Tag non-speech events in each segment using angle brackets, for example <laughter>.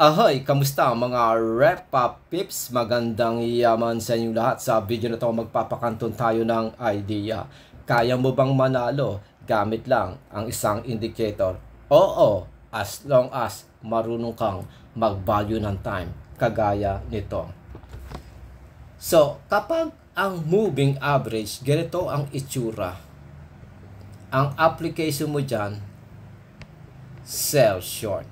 Ahoy! Kamusta mga Repa Pips? Magandang yaman sa inyo lahat. Sa video na ito magpapakanton tayo ng idea. Kaya mo bang manalo? Gamit lang ang isang indicator. Oo, as long as marunong kang mag-value ng time. Kagaya nito. So, kapag ang moving average, ganito ang itsura. Ang application mo dyan, sell short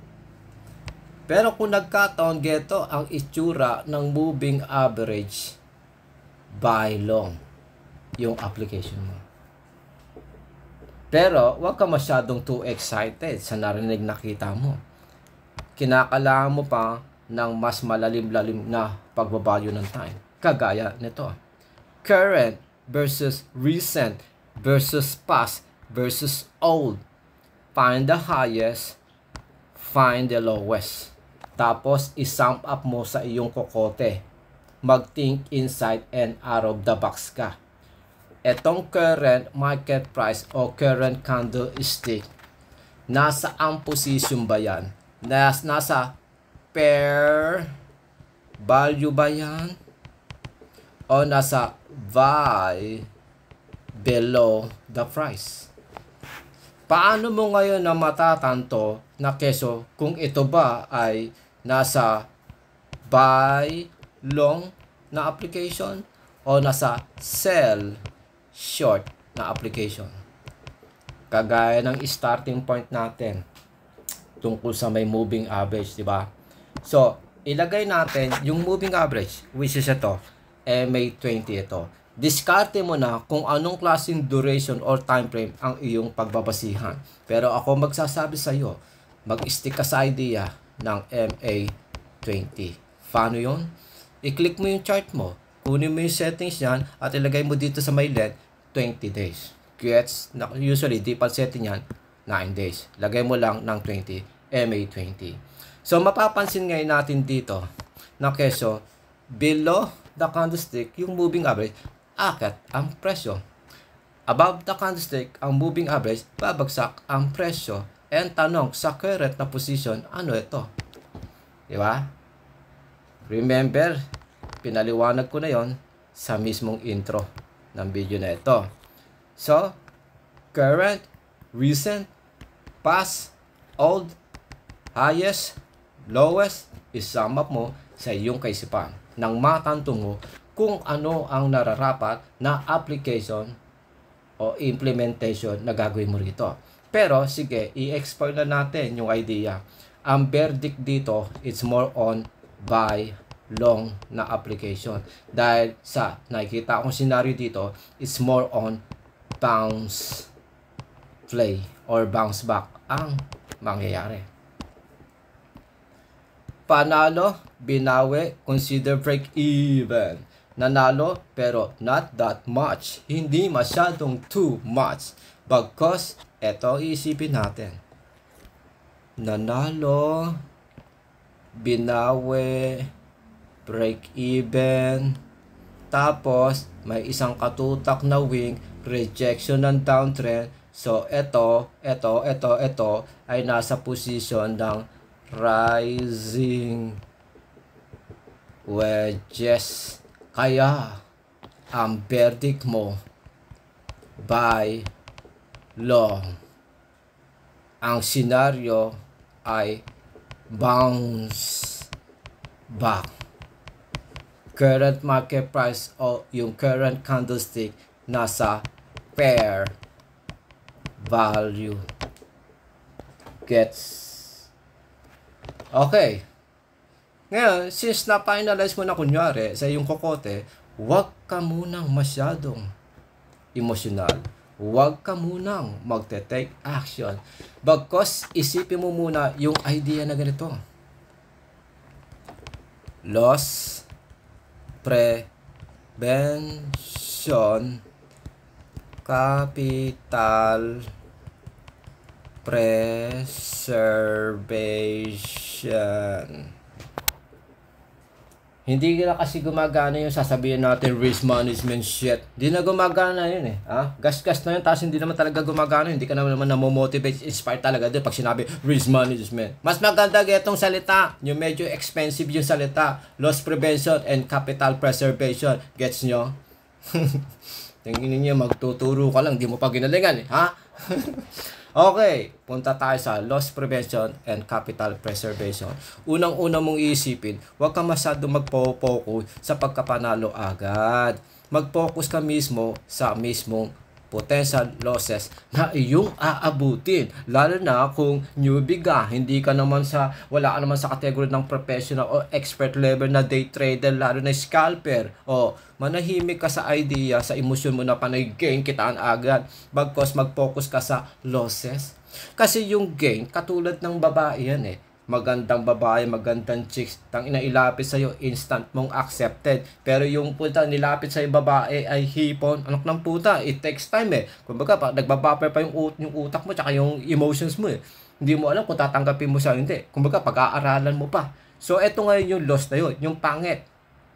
pero kung nagkataon, geto ang itsura ng moving average by long yung application mo. Pero, huwag ka masyadong too excited sa narinig nakita mo. Kinakailangan mo pa ng mas malalim-lalim na pagbabayo ng time. Kagaya nito. Current versus recent versus past versus old. Find the highest, find the lowest. Tapos, isump up mo sa iyong kokote. Mag-think inside and out of the box ka. Etong current market price o current candlestick, nasa ang position ba yan? Nas, nasa pair value ba yan? O nasa buy below the price? Paano mo ngayon na matatanto na keso kung ito ba ay nasa buy long na application o nasa sell short na application. Kagaya ng starting point natin tungkol sa may moving average, di ba? So, ilagay natin yung moving average, which is ito, MA20 ito. Diskarte mo na kung anong klaseng duration or time frame ang iyong pagbabasihan. Pero ako magsasabi sa iyo, mag-stick ka sa idea ng MA20. Paano yun? I-click mo yung chart mo. Kunin mo yung settings niyan at ilagay mo dito sa may length 20 days. Gets, usually default setting yan 9 days. Lagay mo lang ng 20, MA20. So, mapapansin ngayon natin dito na keso, below the candlestick, yung moving average, akat ang presyo. Above the candlestick, ang moving average, babagsak ang presyo. And tanong, sa current na position, ano ito? Di ba? Remember, pinaliwanag ko na yon sa mismong intro ng video na ito. So, current, recent, past, old, highest, lowest, isum up mo sa iyong kaisipan nang matanto mo kung ano ang nararapat na application o implementation na gagawin mo rito. Pero sige, i-explore na natin yung idea. Ang verdict dito, it's more on buy long na application. Dahil sa nakikita akong scenario dito, it's more on bounce play or bounce back ang mangyayari. Panalo, binawi, consider break even. Nanalo pero not that much. Hindi masyadong too much. Bagkos ito ang iisipin natin. Nanalo, binawe, break-even, tapos may isang katutak na wing, rejection ng downtrend. So, ito, ito, ito, ito ay nasa position ng rising wedges. Kaya, ang verdict mo, buy law. Ang senaryo ay bounce back. Current market price o yung current candlestick nasa fair value. Gets? Okay. Ngayon, since na-finalize mo na kunyari sa iyong kokote, huwag ka munang masyadong emosyonal huwag ka munang magte-take action. Bagkos, isipin mo muna yung idea na ganito. Loss prevention capital preservation hindi na kasi gumagana yung sasabihin natin risk management shit. Hindi na gumagana yun eh. Ha? gas-gas na yun, tapos hindi naman talaga gumagana. Hindi ka naman naman namomotivate, inspire talaga doon pag sinabi risk management. Mas maganda itong salita. Yung medyo expensive yung salita. Loss prevention and capital preservation. Gets nyo? <laughs> Tingin niyo magtuturo ka lang, di mo pa ginalingan eh. Ha? <laughs> Okay, punta tayo sa loss prevention and capital preservation. Unang-una mong iisipin, huwag ka masyado magpo-focus sa pagkapanalo agad. Mag-focus ka mismo sa mismong potential losses na iyong aabutin. Lalo na kung newbie ka, hindi ka naman sa, wala ka naman sa category ng professional o expert level na day trader, lalo na scalper. O, manahimik ka sa idea, sa emosyon mo na panay-gain kitaan agad. Bagkos mag-focus ka sa losses. Kasi yung gain, katulad ng babae yan eh, magandang babae, magandang chicks, tang inailapit ilapit sa'yo, instant mong accepted. Pero yung puta nilapit sa'yo babae ay hipon, anak ng puta, it takes time eh. Kumbaga, pa, nagbabapay pa yung, ut yung utak mo, tsaka yung emotions mo eh. Hindi mo alam kung tatanggapin mo siya hindi. Kumbaga, pag-aaralan mo pa. So, eto ngayon yung loss na yun, yung pangit.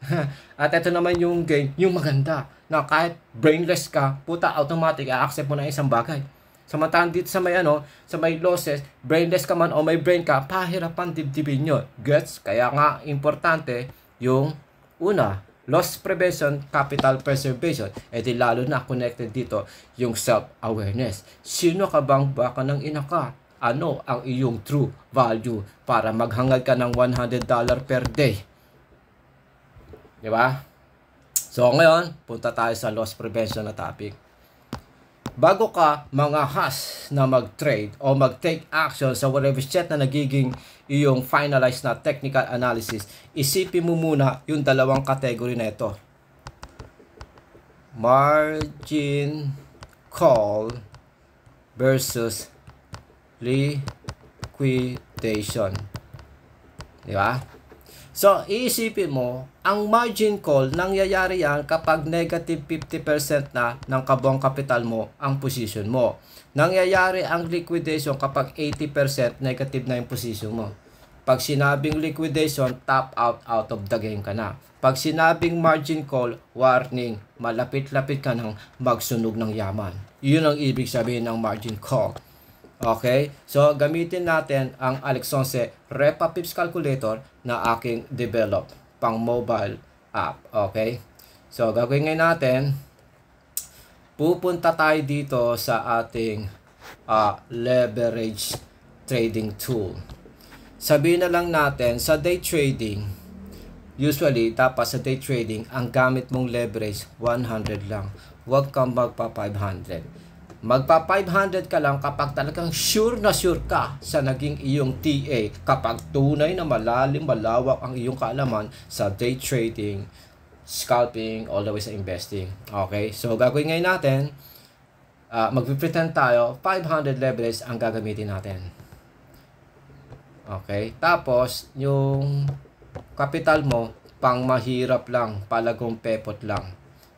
<laughs> At ito naman yung gain, yung maganda. Na kahit brainless ka, puta, automatic, a-accept mo na isang bagay. Samantalang dito sa may ano, sa may losses, brainless ka man o may brain ka, pahirapan dibdibin nyo. Gets? Kaya nga, importante yung una, loss prevention, capital preservation. E di lalo na connected dito yung self-awareness. Sino ka bang baka ng ina ka? Ano ang iyong true value para maghangad ka ng $100 per day? Di ba? So ngayon, punta tayo sa loss prevention na topic bago ka mga mangahas na mag-trade o mag-take action sa whatever set na nagiging iyong finalized na technical analysis, isipin mo muna yung dalawang category na ito. Margin call versus liquidation. Di ba? So, iisipin mo, ang margin call, nangyayari yan kapag negative 50% na ng kabuang kapital mo ang position mo. Nangyayari ang liquidation kapag 80% negative na yung position mo. Pag sinabing liquidation, top out out of the game ka na. Pag sinabing margin call, warning, malapit-lapit ka ng magsunog ng yaman. Yun ang ibig sabihin ng margin call. Okay? So, gamitin natin ang Alexonse Repa Pips Calculator na aking develop pang mobile app. Okay? So, gagawin ngayon natin, pupunta tayo dito sa ating uh, leverage trading tool. Sabihin na lang natin, sa day trading, usually, tapos sa day trading, ang gamit mong leverage, 100 lang. Huwag kang magpa 500 Magpa 500 ka lang kapag talagang sure na sure ka sa naging iyong TA kapag tunay na malalim malawak ang iyong kaalaman sa day trading, scalping, all the way sa investing. Okay? So, gagawin ngayon natin, uh, magpipretend tayo, 500 leverage ang gagamitin natin. Okay? Tapos, yung capital mo, pang mahirap lang, palagong pepot lang.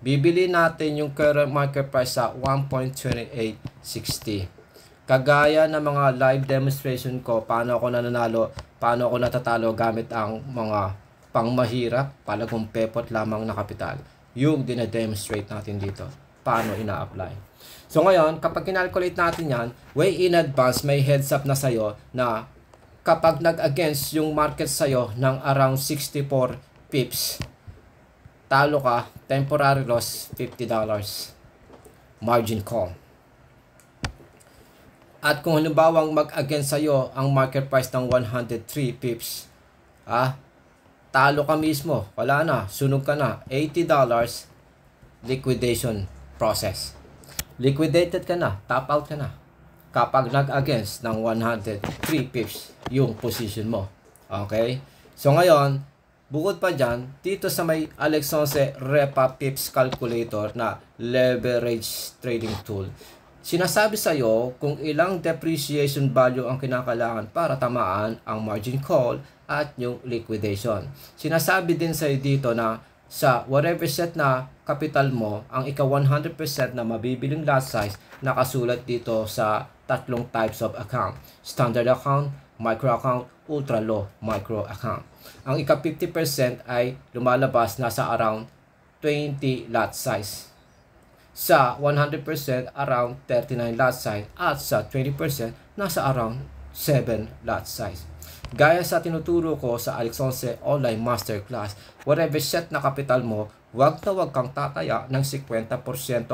Bibili natin yung current market price sa 1.2860. Kagaya ng mga live demonstration ko, paano ako nananalo, paano ako natatalo gamit ang mga pangmahirap, palagong pepot lamang na kapital. Yung dinademonstrate natin dito, paano ina-apply. So ngayon, kapag kinalculate natin yan, way in advance, may heads up na sa'yo na kapag nag-against yung market sa'yo ng around 64 pips, talo ka, temporary loss, $50. Margin call. At kung halimbawa mag-against sa'yo ang market price ng 103 pips, ah, talo ka mismo, wala na, sunog ka na, $80 liquidation process. Liquidated ka na, top out ka na. Kapag nag-against ng 103 pips yung position mo. Okay? So ngayon, Bukod pa dyan, dito sa may Alexonse Repa Pips Calculator na leverage trading tool, sinasabi sa iyo kung ilang depreciation value ang kinakailangan para tamaan ang margin call at yung liquidation. Sinasabi din sa iyo dito na sa whatever set na capital mo, ang ika 100% na mabibiling lot size nakasulat dito sa tatlong types of account. Standard account, micro account, ultra low micro account. Ang ika 50% ay lumalabas nasa around 20 lot size. Sa 100% around 39 lot size at sa 20% nasa around 7 lot size. Gaya sa tinuturo ko sa Alex 11 Online Masterclass, whatever set na kapital mo, wag na wag kang tataya ng 50%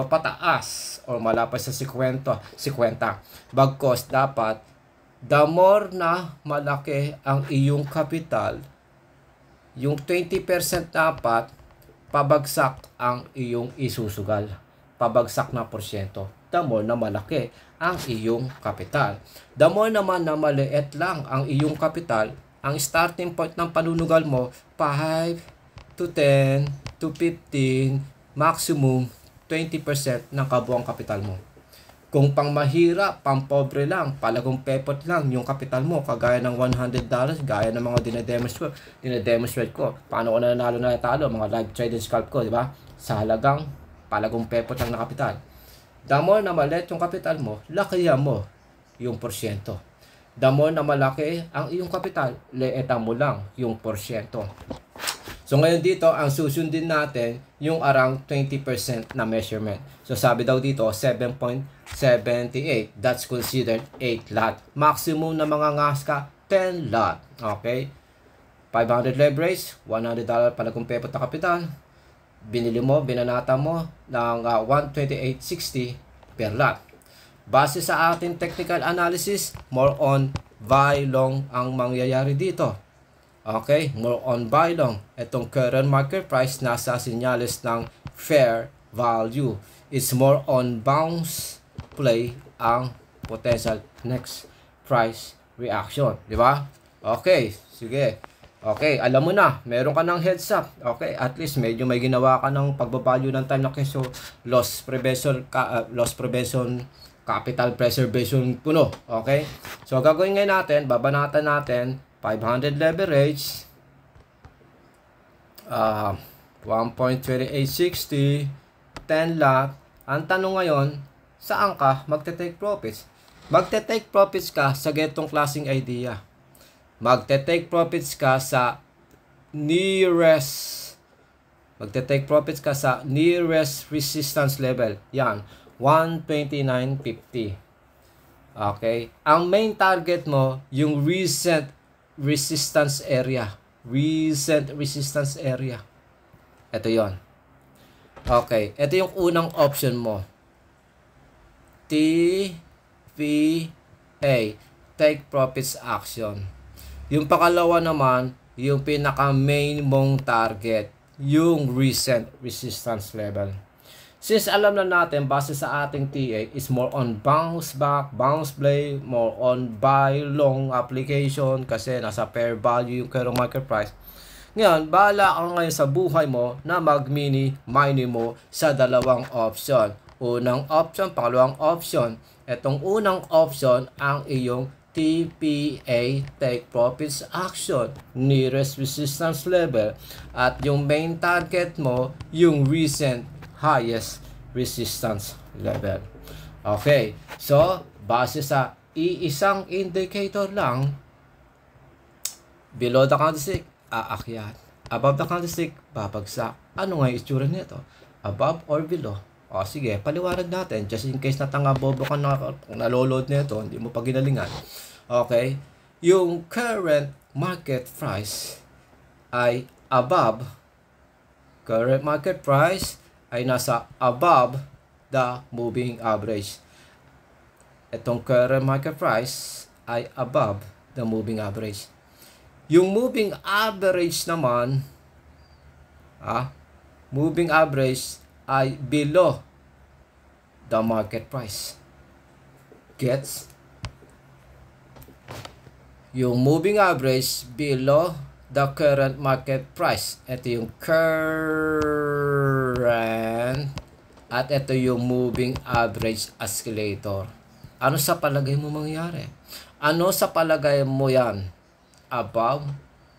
pataas o malapit sa 50, 50. Bagkos dapat the more na malaki ang iyong kapital, yung 20% dapat pabagsak ang iyong isusugal. Pabagsak na porsyento. The more na malaki ang iyong kapital. The more naman na maliit lang ang iyong kapital, ang starting point ng panunugal mo, 5 to 10 to 15, maximum 20% ng kabuang kapital mo. Kung pang mahirap, pang pobre lang, palagong pepot lang yung kapital mo, kagaya ng $100, gaya ng mga dinedemonstrate, dinedemonstrate ko. Paano ko nanalo na natalo, mga live trade and scalp ko, di ba? Sa halagang palagong pepot lang na kapital. The more na maliit yung kapital mo, lakihan mo yung porsyento. The more na malaki ang iyong kapital, leetan mo lang yung porsyento. So ngayon dito, ang susundin natin yung around 20% na measurement. So sabi daw dito, 7.78. That's considered 8 lot. Maximum na mga ngaska, 10 lot. Okay? 500 leverage, $100 pala kung pepot na kapital. Binili mo, binanata mo ng uh, 128.60 per lot. Base sa ating technical analysis, more on buy long ang mangyayari dito. Okay, more on buy long. Itong current market price nasa sinyalis ng fair value. It's more on bounce play ang potential next price reaction. Di ba? Okay, sige. Okay, alam mo na, meron ka ng heads up. Okay, at least medyo may ginawa ka ng pagbabalyo ng time na keso loss prevention, ka, uh, loss prevention capital preservation puno. Okay? So, gagawin ngayon natin, babanatan natin 500 leverage uh, 1.2860 10 lot ang tanong ngayon saan ka magte-take profits magte-take profits ka sa getong klasing idea magte-take profits ka sa nearest magte-take profits ka sa nearest resistance level yan 129.50 okay ang main target mo yung recent resistance area. Recent resistance area. Ito yon. Okay. Ito yung unang option mo. TVA. Take profits action. Yung pakalawa naman, yung pinaka main mong target. Yung recent resistance level. Since alam na natin, base sa ating TA, is more on bounce back, bounce play, more on buy, long application, kasi nasa fair value yung current market price. Ngayon, bala ka ngayon sa buhay mo na mag-mini mining mo sa dalawang option. Unang option, pangalawang option. etong unang option ang iyong TPA Take Profits Action Nearest Resistance Level at yung main target mo yung recent highest resistance level. Okay, so base sa iisang indicator lang, below the candlestick, aakyat. Above the candlestick, babagsak. Ano nga yung itsura nito? Above or below? O sige, paliwanag natin just in case natanga bobo ka na, kung naloload nito, hindi mo pa ginalingan. Okay, yung current market price ay above current market price ay nasa above the moving average. Itong current market price ay above the moving average. Yung moving average naman, ah, moving average ay below the market price. Gets? Yung moving average below the current market price. Ito yung current friend. At ito yung moving average escalator. Ano sa palagay mo mangyari? Ano sa palagay mo yan? Above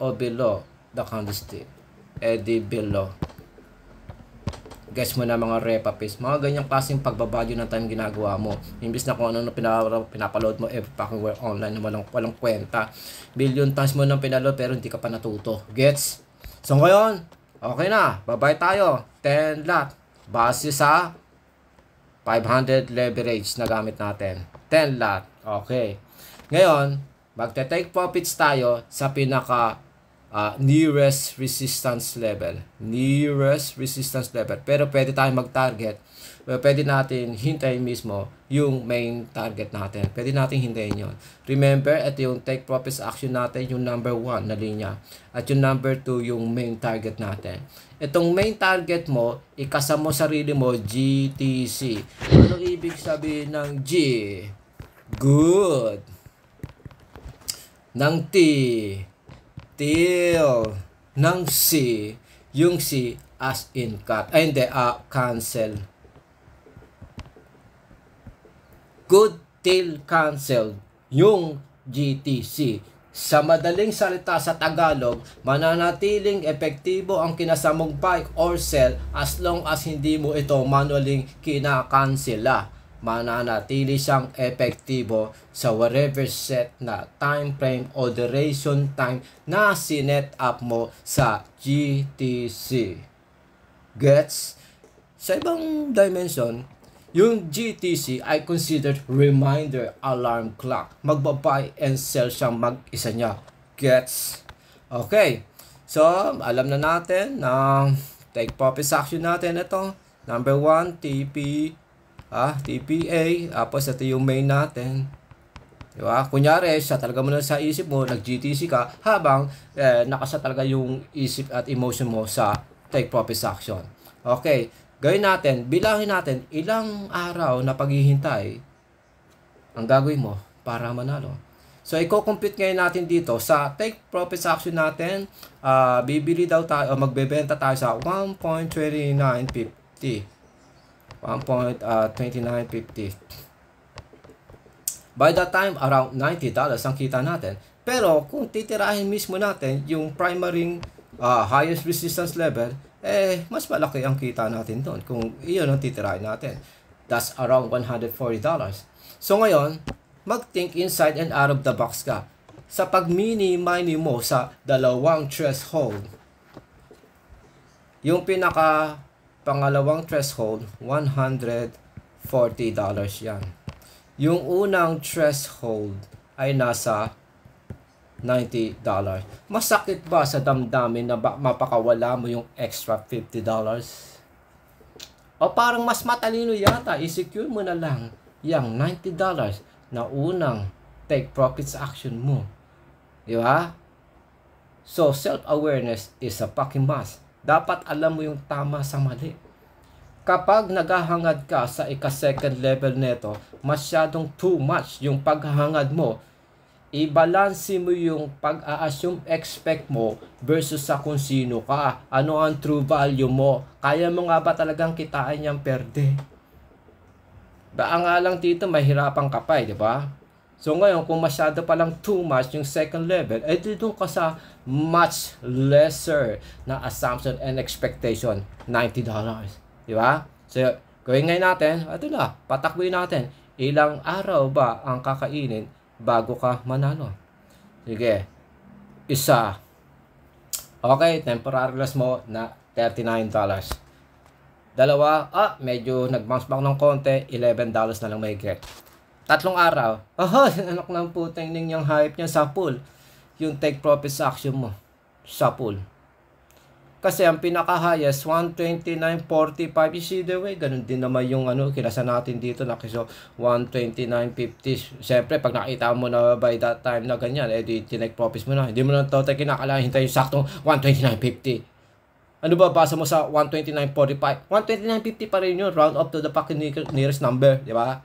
o below the candlestick? Eh di below. Guess mo na mga repapis. Mga ganyang klaseng pagbabadyo ng time ginagawa mo. Imbis na kung ano na pinapaload mo, eh fucking we're online na walang, walang kwenta. Billion times mo nang pinaload pero hindi ka pa natuto. Gets? So ngayon, Okay na, babay tayo. 10 lot. Base sa 500 leverage na gamit natin. 10 lot. Okay. Ngayon, magte-take profits tayo sa pinaka uh, nearest resistance level. Nearest resistance level. Pero pwede tayong mag-target pwede natin hintayin mismo yung main target natin. Pwede natin hintayin yon. Remember, ito yung take profits action natin, yung number 1 na linya. At yung number 2, yung main target natin. Itong main target mo, ikasa mo sarili mo, GTC. Ano ibig sabihin ng G? Good. Nang T, till. nang C, yung C as in cut. Ay hindi, uh, cancel good till canceled yung GTC. Sa madaling salita sa Tagalog, mananatiling epektibo ang kinasamumpay or sell as long as hindi mo ito manually kinakansela. Mananatili siyang epektibo sa whatever set na time frame o duration time na sinet up mo sa GTC. Gets? Sa ibang dimension, yung GTC ay considered reminder alarm clock. Magbabuy and sell siyang mag-isa niya. Gets? Okay. So, alam na natin na take profit action natin ito. Number 1, TP, ah, TPA. Tapos ito yung main natin. Di Kunyari, sa talaga mo na sa isip mo, nag-GTC ka, habang eh, nakasa talaga yung isip at emotion mo sa take profit action. Okay, Gawin natin, bilangin natin ilang araw na paghihintay ang gagawin mo para manalo. So, i-compute ngayon natin dito sa take profits action natin, uh, bibili daw tayo, ah, magbebenta tayo sa 1.2950. 1.2950. Ah, By that time, around $90 ang kita natin. Pero, kung titirahin mismo natin yung primary uh, highest resistance level, eh, mas malaki ang kita natin doon kung iyon ang titirahin natin. That's around $140. So ngayon, mag-think inside and out of the box ka sa pag-mini-mini mo sa dalawang threshold. Yung pinaka pangalawang threshold, $140 yan. Yung unang threshold ay nasa $90. Masakit ba sa damdamin na mapakawala mo yung extra $50? O parang mas matalino yata, isecure mo na lang yung $90 na unang take profits action mo. Di ba? So, self-awareness is a fucking must. Dapat alam mo yung tama sa mali. Kapag naghahangad ka sa ika-second level neto, masyadong too much yung paghahangad mo i-balance mo yung pag assume expect mo versus sa kung sino ka. Ano ang true value mo? Kaya mo nga ba talagang kitaan yung perde? Baa nga lang dito, mahirapan ka pa eh, di ba? So ngayon, kung masyado pa lang too much yung second level, eh dito ka sa much lesser na assumption and expectation, $90. Di ba? So, gawin ngayon natin, ito na, patakbuin natin. Ilang araw ba ang kakainin bago ka manalo. Sige. Isa. Okay, temporary loss mo na $39. Dalawa, ah, medyo nag-bounce back ng konti, $11 na lang may get. Tatlong araw, oh, <laughs> anak ng putang ninyang hype niya sa pool. Yung take profit sa action mo sa pool. Kasi ang pinaka-highest, 129.45 is the way. Ganun din naman yung ano, kinasa natin dito na kiso 129.50. Siyempre, pag nakita mo na by that time na ganyan, eh di tinake profits mo na. Hindi mo na total kinakalahin hintayin yung saktong 129.50. Ano ba, basa mo sa 129.45? 129.50 pa rin yun. Round up to the fucking nearest number, di ba?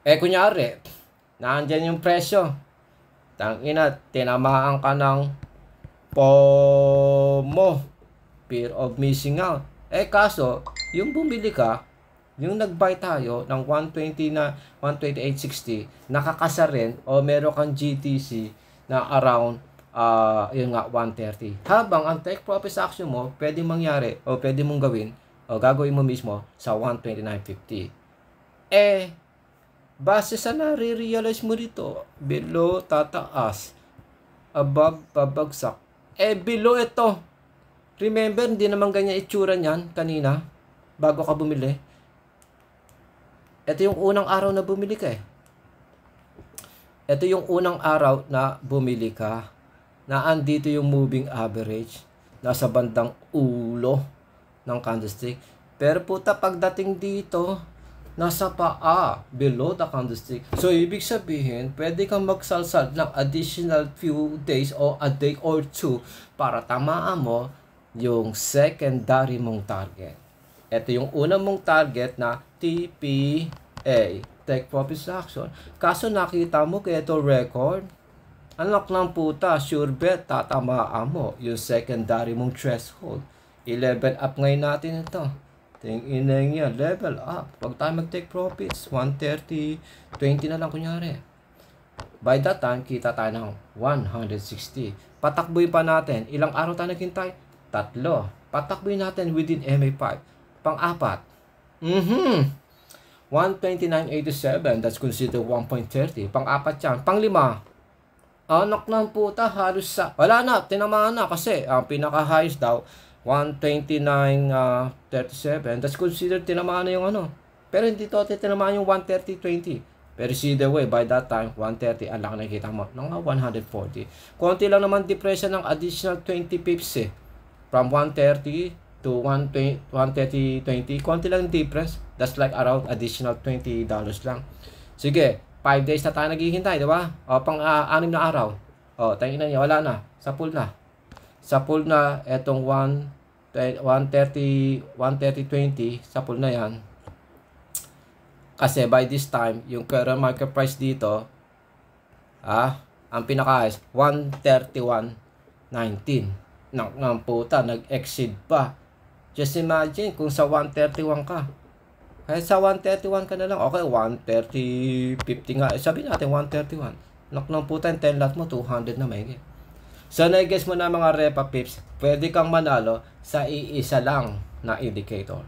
Eh, kunyari, nandyan yung presyo. Tangina, tinamaan ka ng FOMO, fear of missing out. Eh kaso, yung bumili ka, yung nag-buy tayo ng 120 na 128.60, nakakasa rin o meron kang GTC na around uh, yun nga 130. Habang ang take profit action mo, pwede mangyari o pwede mong gawin o gagawin mo mismo sa 129.50. Eh base sa nare-realize mo dito, below tataas, above babagsak, eh, below ito. Remember, hindi naman ganyan itsura niyan kanina bago ka bumili. Ito yung unang araw na bumili ka eh. Ito yung unang araw na bumili ka. Na andito yung moving average. Nasa bandang ulo ng candlestick. Pero puta, pagdating dito, nasa paa, below the candlestick. So, ibig sabihin, pwede kang magsalsal ng additional few days or a day or two para tamaan mo yung secondary mong target. Ito yung unang mong target na TPA, Take Profit Action. Kaso nakita mo ito record, anak ng puta, sure bet, tatamaan mo yung secondary mong threshold. 11 up ngayon natin ito. Tingin na yan, level up. Huwag tayo mag-take profits. 130, 20 na lang kunyari. By that time, kita tayo ng 160. Patakboy pa natin. Ilang araw tayo naghintay? Tatlo. Patakboy natin within MA5. Pang-apat. Mm-hmm. 129.87. That's considered 1.30. Pang-apat yan. Pang-lima. Anak ng puta, halos sa... Wala na, tinamaan na kasi ang pinaka-highest daw 129.37. 37. Ah, That's considered tinamaan na yung ano. Pero hindi to tinamaan yung 130.20. Pero see the way, by that time, 130, ang laki nakikita mo. Nang 140. Konti lang naman depression ng additional 20 pips eh. From 130 to 130.20. Konti lang difference. That's like around additional $20 dollars lang. Sige, 5 days na tayo naghihintay, di ba? O, pang uh, na araw. O, tayo na niya, wala na. Sa pool na. Sapul na itong 1 130 130.20 sapul na yan kasi by this time yung current market price dito ah ang pinaka highest 131.19 nang ng puta nag-exceed pa just imagine kung sa 131 ka kaya sa 131 ka na lang okay 130.50 nga eh, sabi natin 131 nak ng puta 10 lot mo 200 na may So, nag-guess mo na mga repa pips, pwede kang manalo sa iisa lang na indicator.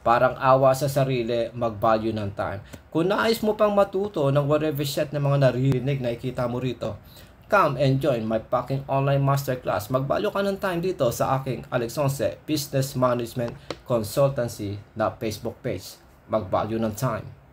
Parang awa sa sarili, mag-value ng time. Kung nais mo pang matuto ng whatever set ng mga narinig, nakikita mo rito, come and join my fucking online masterclass. Mag-value ka ng time dito sa aking Alex Alexonse Business Management Consultancy na Facebook page. Mag-value ng time.